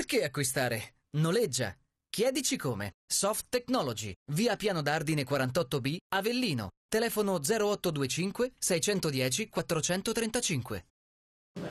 Perché acquistare? Noleggia. Chiedici come. Soft Technology, via Piano d'Ardine 48B, Avellino. Telefono 0825 610 435.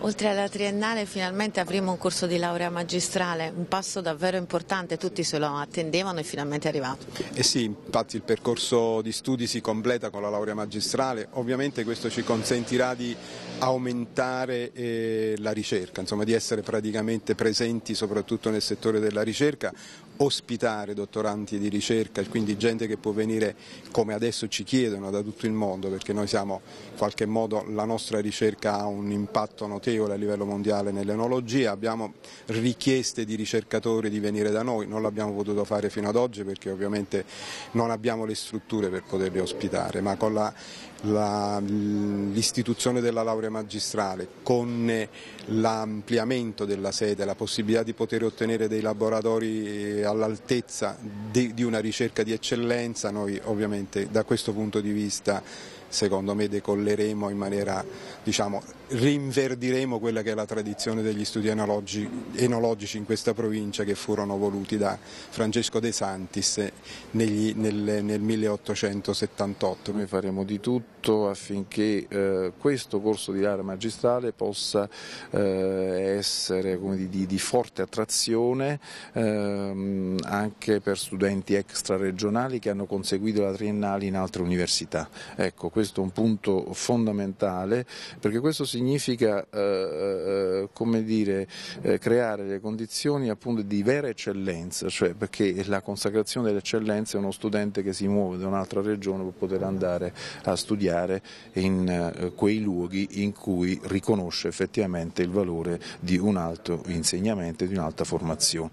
Oltre alla triennale finalmente avremo un corso di laurea magistrale, un passo davvero importante, tutti se lo attendevano e finalmente è arrivato. Eh sì, infatti il percorso di studi si completa con la laurea magistrale, ovviamente questo ci consentirà di aumentare eh, la ricerca, insomma di essere praticamente presenti soprattutto nel settore della ricerca, ospitare dottoranti di ricerca, quindi gente che può venire come adesso ci chiedono da tutto il mondo, perché noi siamo in qualche modo, la nostra ricerca ha un impatto notevole notevole a livello mondiale nell'enologia, abbiamo richieste di ricercatori di venire da noi, non l'abbiamo potuto fare fino ad oggi perché ovviamente non abbiamo le strutture per poterli ospitare, ma con la l'istituzione della laurea magistrale con l'ampliamento della sede, la possibilità di poter ottenere dei laboratori eh, all'altezza di, di una ricerca di eccellenza, noi ovviamente da questo punto di vista secondo me decolleremo in maniera, diciamo, rinverdiremo quella che è la tradizione degli studi enologici in questa provincia che furono voluti da Francesco De Santis negli, nel, nel 1878. Noi faremo di tutto tutto affinché eh, questo corso di laurea magistrale possa eh, essere di, di, di, forte attrazione ehm, anche per studenti extraregionali che hanno conseguito la triennale in altre università. Ecco, questo è un punto fondamentale perché questo significa eh, eh dire, eh, creare le condizioni appunto, di vera eccellenza, cioè perché la consacrazione dell'eccellenza è uno studente che si muove da un'altra regione per poter andare a studiare cercare in eh, quei luoghi in cui riconosce effettivamente il valore di un alto insegnamento e di un'alta formazione.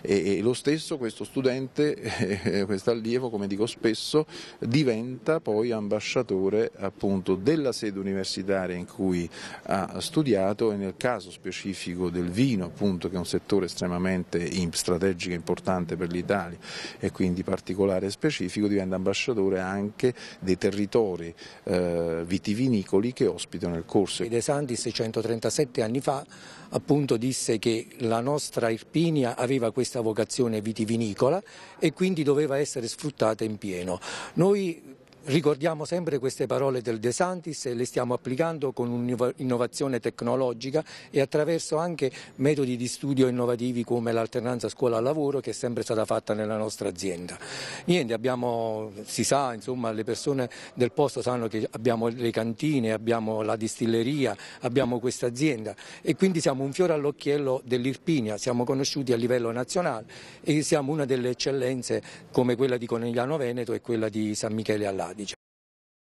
e lo stesso questo studente, eh, questo allievo, come dico spesso, diventa poi ambasciatore appunto della sede universitaria in cui ha studiato e nel caso specifico del vino, appunto, che è un settore estremamente strategico e importante per l'Italia e quindi particolare e specifico, diventa ambasciatore anche dei territori eh, vitivinicoli che ospitano il corso. De Santis 137 anni fa appunto disse che la nostra Irpinia aveva questa vocazione vitivinicola e quindi doveva essere sfruttata in pieno. Noi Ricordiamo sempre queste parole del De Santis e le stiamo applicando con un'innovazione tecnologica e attraverso anche metodi di studio innovativi come l'alternanza scuola-lavoro che è sempre stata fatta nella nostra azienda. Niente, abbiamo, si sa, insomma, le persone del posto sanno che abbiamo le cantine, abbiamo la distilleria, abbiamo questa azienda e quindi siamo un fiore all'occhiello dell'Irpinia, siamo conosciuti a livello nazionale e siamo una delle eccellenze come quella di Conegliano Veneto e quella di San Michele all'Adio.